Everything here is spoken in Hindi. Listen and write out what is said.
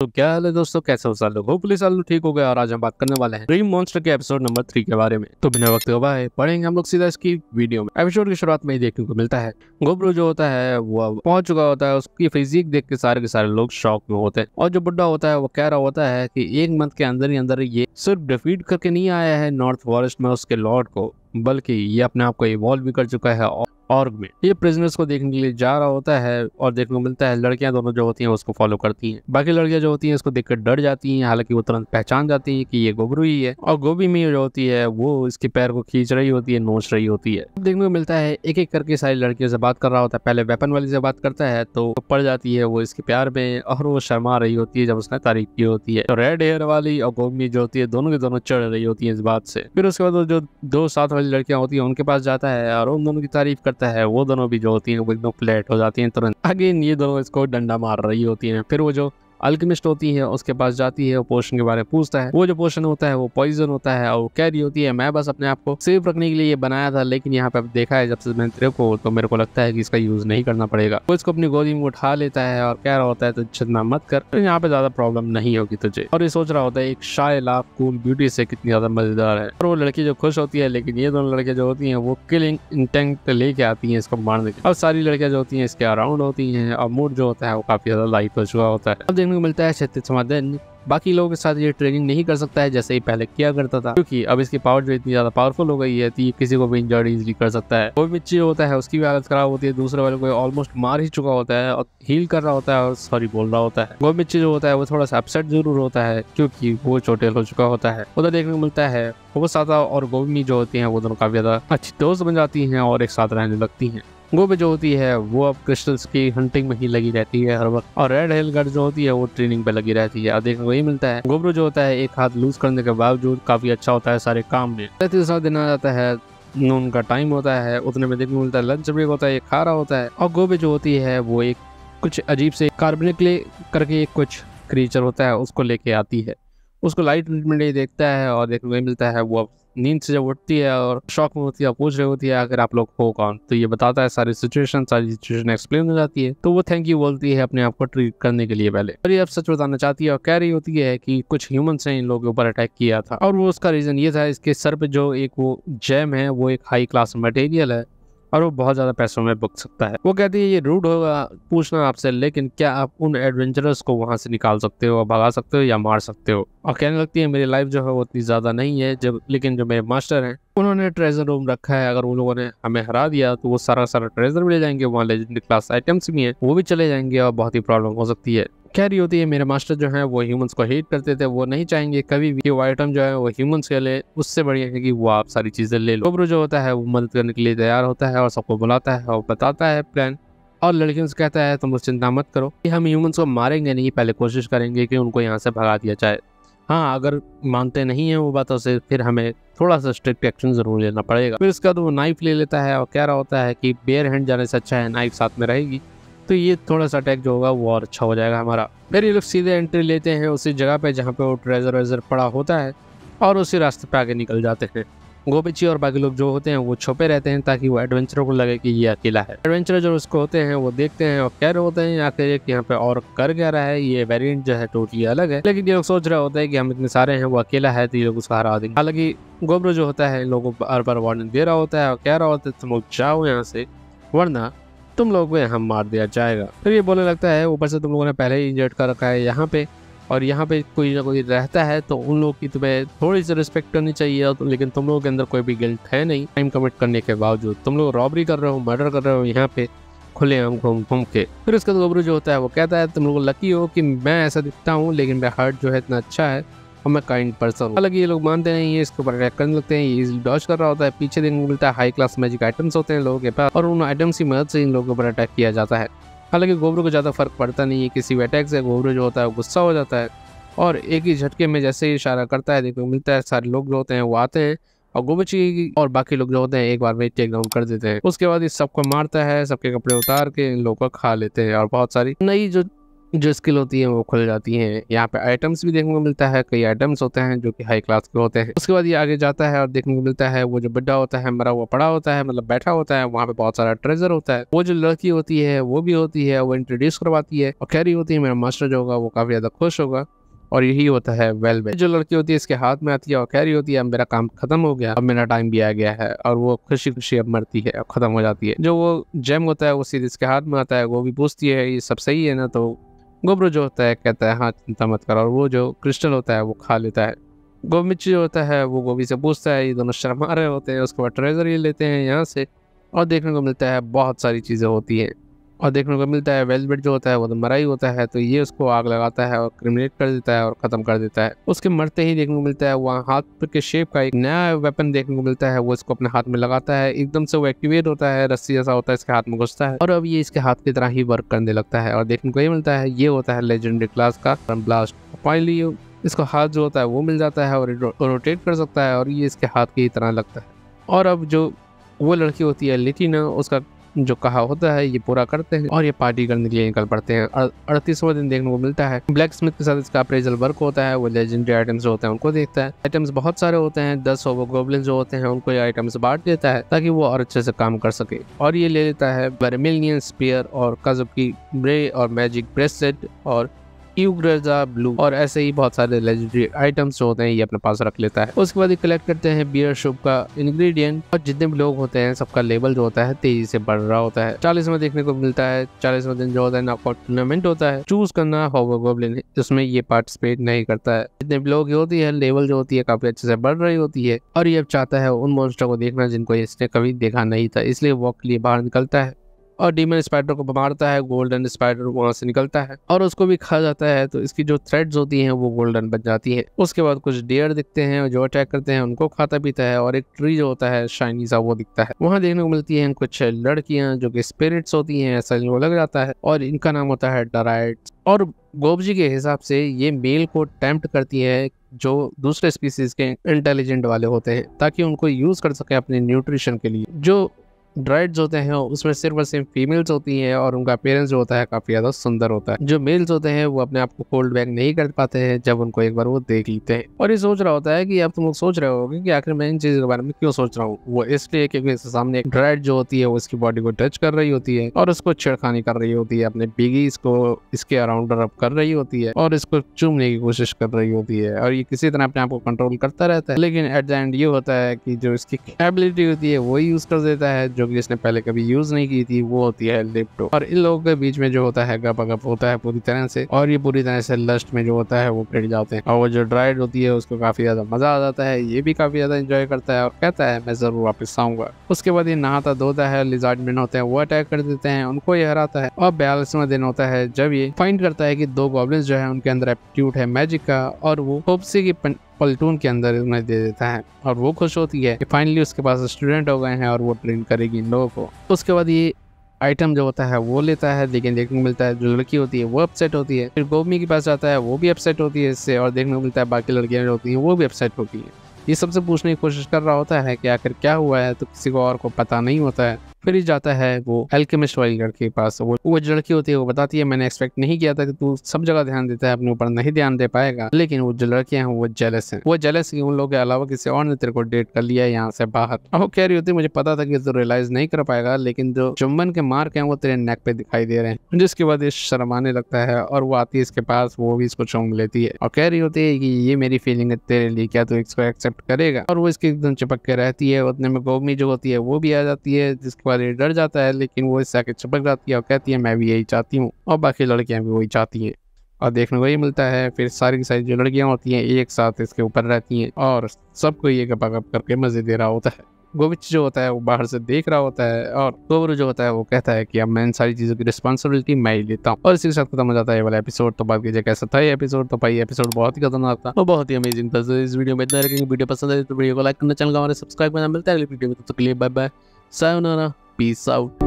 तो क्या हाल है दोस्तों कैसे हो साल लोग पुलिस साल ठीक हो गए और आज हम बात करने वाले हैं ड्रीम मॉन्स्टर के एपिसोड नंबर थ्री के बारे में तो बिना वक्त हुआ है पढ़ेंगे हम लोग सीधा इसकी वीडियो में एपिसोड की शुरुआत में ही देखने को मिलता है गोबरू जो होता है वो पहुंच चुका होता है उसकी फिजिक देख के सारे के सारे लोग शौक में होते हैं और जो बुढ़ा होता है वो कह रहा होता है की एक मंथ के अंदर ही अंदर ये सिर्फ डिफीट करके नहीं आया है नॉर्थ फॉरेस्ट में उसके लॉर्ड को बल्कि ये अपने आप को इवॉल्व भी कर चुका है और ऑर्ग में ये प्रिजनर्स को देखने के लिए जा रहा होता है और देखने को मिलता है लड़कियां दोनों जो होती हैं उसको फॉलो करती हैं बाकी लड़कियां जो होती हैं इसको देखकर डर जाती हैं हालांकि वो तुरंत पहचान जाती है कि ये गोबरू ही है और गोभी में जो होती है वो इसके पैर को खींच रही होती है नोच रही होती है देखने को मिलता है एक एक करके सारी लड़कियों से बात कर रहा होता है पहले वेपन वाली से बात करता है तो पड़ जाती है वो इसके प्यार में और वो शर्मा रही होती है जब उसने तारीफ की होती है तो रेड हेयर वाली और गोभी जो होती है दोनों की दोनों चढ़ रही होती है इस बात से फिर उसके बाद जो दो साथ वाली लड़कियां होती है उनके पास जाता है और उन दोनों की तारीफ रहता है वो दोनों भी जो होती है वो एकदम फ्लैट हो जाती है तुरंत अगेन ये दोनों इसको डंडा मार रही होती है फिर वो जो अल्कमिस्ट होती है उसके पास जाती है वो पोर्शन के बारे में पूछता है वो जो पोर्शन होता है वो पॉइजन होता है और कैरी होती है मैं बस अपने आप को सेफ रखने के लिए ये बनाया था लेकिन यहाँ पे देखा है जब से मैंने तेरे को तो मेरे को लगता है कि इसका यूज नहीं करना पड़ेगा वो इसको अपनी गोदी में उठा लेता है और कह रहा होता है तो चिंता मत कर तो यहाँ पे ज्यादा प्रॉब्लम नहीं होगी तुझे और ये सोच रहा होता है एक शाय लाभ कूल ब्यूटी से कितनी ज्यादा मजेदार है और वो लड़की जो खुश होती है लेकिन ये दोनों लड़के जो होती है वो किलिंग इंटेंट लेके आती है इसको मारने के और सारी लड़कियां जो होती है इसके अराउंड होती है और मूड जो होता है वो काफी ज्यादा लाइफ हो चुका होता है देखने को मिलता है क्षत्रिय समाधान बाकी लोगों के साथ ये ट्रेनिंग नहीं कर सकता है जैसे ही पहले किया करता था क्योंकि अब इसकी पावर जो इतनी ज्यादा पावरफुल हो गई है ये किसी को भी इंजर्ड इजली कर सकता है कोई भी चीज होता है उसकी भी हालत खराब होती है दूसरे वाले को ऑलमोस्ट मार ही चुका होता है और हील कर रहा होता है और सॉरी बोल रहा होता है कोई भी चीज होता है वो थोड़ा सा अपसेट जरूर होता है क्योंकि वो चोटेल हो चुका होता है उधर देखने को मिलता है वो सादा और गोविनी जो होती है वो दोनों काफी ज्यादा अच्छी दोस्त बन जाती है और एक साथ रहने लगती है गोबे जो होती है वो अब क्रिस्टल्स की हंटिंग में ही लगी रहती है हर वक्त और रेड हेल गर्ड जो होती है वो ट्रेनिंग पे लगी रहती है अब देखने को यही मिलता है गोबरू जो होता है एक हाथ लूज करने के बावजूद काफी अच्छा होता है सारे काम में तीसरा दिन आ जाता है नून का टाइम होता है उतने में देखने मिलता है लंच ब्रेक होता है खा रहा होता है और गोबे जो होती है वो एक कुछ अजीब से कार्बनिकले करके एक कुछ क्रिएचर होता है उसको लेके आती है उसको लाइट ट्रीटमेंट देखता है और देखने को मिलता है वो अब नींद से जब उठती है और शौक में होती है पूछ रही होती है अगर आप लोग हो कौन तो ये बताता है सारी सिचुएशन सारी सिचुएशन एक्सप्लेन हो जाती है तो वो थैंक यू बोलती है अपने आप को ट्रीट करने के लिए पहले और ये अब सच बताना चाहती है और कह रही होती है की कुछ ह्यूमन ने इन लोगों के ऊपर अटैक किया था और वो उसका रीजन ये था इसके सर पे जो एक वो जैम है वो एक हाई क्लास मटेरियल है और वो बहुत ज़्यादा पैसों में बुक सकता है वो कहती है ये रूड होगा पूछना आपसे लेकिन क्या आप उन एडवेंचरर्स को वहाँ से निकाल सकते हो भगा सकते हो या मार सकते हो और कहने लगती है मेरी लाइफ जो है वो उतनी ज़्यादा नहीं है जब लेकिन जो मेरे मास्टर हैं उन्होंने ट्रेजर रूम रखा है अगर उन लोगों ने हमें हरा दिया तो वो सारा सारा ट्रेजर भी ले जाएंगे वहाँ लेजेंडरी क्लास आइटम्स भी हैं वो भी चले जाएंगे और बहुत ही प्रॉब्लम हो सकती है कह रही होती है मेरे मास्टर जो है वो ह्यूमंस को हेट करते थे वो नहीं चाहेंगे कभी भी वो आइटम जो है वो ह्यूमंस के लिए उससे बढ़िया है कि वो आप सारी चीज़ें ले लो जो होता है वो मदद करने के लिए तैयार होता है और सबको बुलाता है और बताता है प्लान और लड़कियों से कहता है तुम चिंता मत करो कि हम ह्यूमंस को मारेंगे नहीं पहले कोशिश करेंगे कि उनको यहाँ से भगा दिया जाए हाँ अगर मानते नहीं है वो बातों से फिर हमें थोड़ा सा स्ट्रिक्ट एक्शन जरूर लेना पड़ेगा फिर उसके बाद वो नाइफ ले लेता है और कह रहा होता है कि बेयर हैंड जाने से अच्छा है नाइफ साथ में रहेगी तो ये थोड़ा सा अटैक जो होगा वो और अच्छा हो जाएगा हमारा फिर ये लोग सीधे एंट्री लेते हैं उसी जगह पे जहाँ पे वो ट्रेजर वेजर पड़ा होता है और उसी रास्ते पे आगे निकल जाते हैं गोबिची और बाकी लोग जो होते हैं वो छुपे रहते हैं ताकि वो एडवेंचर को लगे कि ये अकेला है एडवेंचर जो उसको होते हैं वो देखते हैं और कह रहे होते हैं आखिर एक यहाँ पे और कर क्या रहा है ये वेरिएंट जो है टोटली अलग है लेकिन ये लोग सोच रहे होते हैं कि हम इतने सारे हैं वो अकेला है तो ये लोग उसको हरा देंगे हालांकि गोब्रो जो होता है लोगों को बार बार वार्निंग दे रहा होता है और कह रहा होता है तुम लोग जाओ यहाँ से वरना तुम लोगों को यहाँ मार दिया जाएगा फिर ये बोलने लगता है ऊपर से तुम लोगों ने पहले ही इंजर्ट कर रखा है यहाँ पे और यहाँ पे कोई ना कोई रहता है तो उन लोग की तुम्हें थोड़ी सी रिस्पेक्ट करनी चाहिए तो लेकिन तुम लोगों के अंदर कोई भी गिल्ट है नहीं क्राइम कमिट करने के बावजूद तुम लोग रॉबरी कर रहे हो मर्डर कर रहे हो यहाँ पे खुले हम घूम घूम के फिर उसका तो गोबरू जो होता है वो कहता है तुम लोग लकी हो कि मैं ऐसा दिखता हूँ लेकिन मेरा हार्ट जो है इतना अच्छा है और मैं काइंड पर्सन हूँ ये लोग मानते नहीं ये इसके ऊपर अटैक करने लगते हैं ये डॉच कर रहा होता है पीछे देखने को मिलता है हाई क्लास मैजिक आइटम्स होते हैं लोगों के पास और उन आइटम्स की मदद से इन लोगों के ऊपर अटैक किया जाता है हालांकि गोबरू को ज़्यादा फर्क पड़ता नहीं है किसी भी अटैक से गोबरू जो होता है गुस्सा हो जाता है और एक ही झटके में जैसे ही इशारा करता है देखने को मिलता है सारे लोग जो होते हैं वो आते हैं और गोबची और बाकी लोग जो होते हैं एक बार में टेक डाउन कर देते हैं उसके बाद ये सबको मारता है सबके कपड़े उतार के इन लोगों को खा लेते हैं और बहुत सारी नई जो जो स्किल होती है वो खुल जाती है यहाँ पे आइटम्स भी देखने को मिलता है कई आइटम्स होते हैं जो कि हाई क्लास के होते हैं उसके बाद ये आगे जाता है और देखने को मिलता है वो जो बड्डा होता है मरा हुआ पड़ा होता है मतलब बैठा होता है वहाँ पे बहुत सारा ट्रेजर होता है वो जो लड़की होती है वो भी होती है वो इंट्रोड्यूस करवाती है और कह रही होती है मेरा मास्टर जो होगा वो काफी ज्यादा खुश होगा और यही होता है वेल वेल जो लड़की होती है इसके हाथ में आती है और कह रही होती है अब मेरा काम खत्म हो गया अब मेरा टाइम भी आ गया है और वो खुशी खुशी अब मरती है अब खत्म हो जाती है जो वो जेम होता है वो सीधे इसके हाथ में आता है वो भी पूछती है ये सब सही है ना तो गोब्रो जो होता है कहता है हाँ चिंता मत करो और वो जो क्रिस्टल होता है वो खा लेता है गोमिच जो होता है वो गोभी से पूछता है ये दोनों शर्मा रहे होते हैं उसके बाद ट्रेजर ये लेते हैं यहाँ से और देखने को मिलता है बहुत सारी चीज़ें होती हैं और देखने को मिलता है वेलवेट जो होता है वो तो मरा ही होता है तो ये उसको आग लगाता है और क्रिमिनेट कर देता है और ख़त्म कर देता है उसके मरते ही देखने को मिलता है वहाँ हाथ के शेप का एक नया वेपन देखने को मिलता है वो इसको अपने हाथ में लगाता है एकदम से वो एक्टिवेट होता है रस्सी जैसा होता है इसके हाथ में घुसता है और अब ये इसके हाथ की तरह ही वर्क करने लगता है और देखने को ये मिलता है ये होता है लेजेंडरी क्लास का ब्लास्ट फाइनली इसको हाथ जो होता है वो मिल जाता है और रोटेट कर सकता है और ये इसके हाथ की तरह लगता है और अब जो वो लड़की होती है लेकिन उसका जो कहा होता है ये पूरा करते हैं और ये पार्टी करने के लिए निकल पड़ते हैं अड़तीसवा दिन देखने को मिलता है ब्लैक स्मिथ के साथ इसका अप्रेजल वर्क होता है वो लेजेंडरी आइटम्स जो होते हैं उनको देखता है आइटम्स बहुत सारे होते हैं दस ओवर गोबलिन जो होते हैं उनको ये आइटम्स बांट देता है ताकि वो और अच्छे से काम कर सके और ये ले लेता है बेरमिलियन स्पेयर और कजब की ब्रे और मैजिक ब्रेसलेट और यूग्रेजा ब्लू और ऐसे ही बहुत सारे लेजेंडरी आइटम्स जो होते हैं ये अपने पास रख लेता है उसके बाद ये कलेक्ट करते हैं बियर शुभ का इंग्रेडिएंट और जितने भी लोग होते हैं सबका लेवल जो होता है तेजी से बढ़ रहा होता है चालीसवा देखने को मिलता है चालीसवा दिन जो होता है नॉकआउट टूर्नामेंट होता है चूज करना होगा गोब्लिन जिसमें ये पार्टिसिपेट नहीं करता है जितने भी लोग होती है लेवल जो होती है काफी अच्छे से बढ़ रही होती है और ये अब चाहता है उन मोस्टर को देखना जिनको इसने कभी देखा नहीं था इसलिए वॉक के लिए बाहर निकलता है और डीमन स्पाइडर को मारता है गोल्डन स्पाइडर वहां से निकलता है और उसको भी खा जाता है तो इसकी जो थ्रेड्स होती हैं वो गोल्डन बन जाती है उसके बाद कुछ डियर दिखते हैं जो अटैक करते हैं उनको खाता पीता है और एक ट्री जो होता है शाइनी सा वो दिखता है वहाँ देखने को मिलती है कुछ लड़कियाँ जो की स्पिरिट्स होती है ऐसा इनको लग जाता है और इनका नाम होता है डराइट और गोबजी के हिसाब से ये मेल को टेम्प्ट करती है जो दूसरे स्पीसीज के इंटेलिजेंट वाले होते हैं ताकि उनको यूज कर सके अपने न्यूट्रिशन के लिए जो ड्राइड्स होते हैं उसमें सिर्फ और सिर्फ फीमेल्स होती हैं और उनका अपेयरेंस जो होता है काफ़ी ज़्यादा सुंदर होता है जो मेल्स होते हैं वो अपने आप को होल्ड बैक नहीं कर पाते हैं जब उनको एक बार वो देख लेते हैं और ये सोच रहा होता है कि अब तुम लोग सोच रहे हो कि आखिर मैं इन चीज़ों के बारे में क्यों सोच रहा हूँ वो इसलिए क्योंकि इसके सामने एक ड्राइड जो होती है वो इसकी बॉडी को टच कर रही होती है और उसको छेड़खानी कर रही होती है अपने बिगी इसको इसके अराउंड रब कर रही होती है और इसको चूमने की कोशिश कर रही होती है और ये किसी तरह अपने आप को कंट्रोल करता रहता है लेकिन एट द एंड ये होता है कि जो इसकी कैपेबिलिटी होती है वो यूज कर देता है जो कि इसने पहले कभी यूज नहीं की थी वो होती है लिप्टो और इन लोगों के बीच में जो होता है गप गप होता है पूरी तरह से और ये पूरी तरह से लस्ट में जो होता है वो फिर जाते हैं और वो जो ड्राइड होती है उसको काफी ज्यादा मजा आ जाता है ये भी काफी ज्यादा इंजॉय करता है और कहता है मैं जरूर वापस आऊंगा उसके बाद ये नहाता धोता है लिजार्ड मिन होते हैं वो अटैक कर देते हैं उनको ये हराता है और बयालीसवा दिन होता है जब ये फाइंड करता है की दो गॉबलिन जो है उनके अंदर एप्टीट्यूड है मैजिक का और वो होप्सी की पलटून के अंदर उन्हें दे देता है और वो खुश होती है कि फाइनली उसके पास स्टूडेंट हो गए हैं और वो ट्रेन करेगी इन लोगों को उसके बाद ये आइटम जो होता है वो लेता है लेकिन देखने को मिलता है जो लड़की होती है वो अपसेट होती है फिर गोमी के पास जाता है वो भी अपसेट होती है इससे और देखने को मिलता है बाकी लड़कियाँ जो होती हैं वो भी अपसेट होती हैं ये सबसे पूछने की कोशिश कर रहा होता है कि आखिर क्या हुआ है तो किसी को और को पता नहीं होता है फिर जाता है वो एल्केमिस्ट वाली लड़के के पास वो वो जो लड़की होती है वो बताती है मैंने एक्सपेक्ट नहीं किया था कि तू सब जगह ध्यान देता है अपने ऊपर नहीं ध्यान दे पाएगा लेकिन वो जो लड़के हैं वो जेलस हैं वो जेलस की उन लोगों के अलावा किसी और ने तेरे को डेट कर लिया है यहाँ से बाहर अब वो कह रही होती है मुझे पता था कि तू रियलाइज नहीं कर पाएगा लेकिन जो चुम्बन के मार्क है वो तेरे नेक पे दिखाई दे रहे हैं जिसके बाद ये शर्माने लगता है और वो आती है इसके पास वो भी इसको चौंक लेती है और कह रही होती है की ये मेरी फीलिंग है तेरे लिए क्या तू इसको एक्सेप्ट करेगा और वो इसके एकदम चिपक के रहती है उतने में गोमी जो होती है वो भी आ जाती है जिसके बाद वाले डर जाता है लेकिन वो इससे आके चिपक जाती है और कहती है मैं भी यही चाहती हूँ और बाकी लड़कियाँ भी वही चाहती हैं और देखने को ये मिलता है फिर सारी की सारी जो लड़कियाँ होती हैं एक साथ इसके ऊपर रहती हैं और सबको ये गपा गप करके मज़े दे रहा होता है गोविच जो होता है वो बाहर से देख रहा होता है और गोबर जो होता है वो कहता है कि अब मैं इन सारी चीज़ों की रिस्पांसिबिलिटी मैं ही लेता हूँ और इसी के साथ खत्म हो जाता है ये वाला एपिसोड तो बात कीजिए कैसा था ये एपिसोड तो भाई एपिसोड बहुत ही खतरनाक था और बहुत ही अमेजिंग था तो इस वीडियो में इतना रखेंगे वीडियो पसंद आई तो वीडियो को लाइक करना चैनल हमारे सब्सक्राइब करना मिलता है वीडियो में तो तक bye bye sayonara Peace out.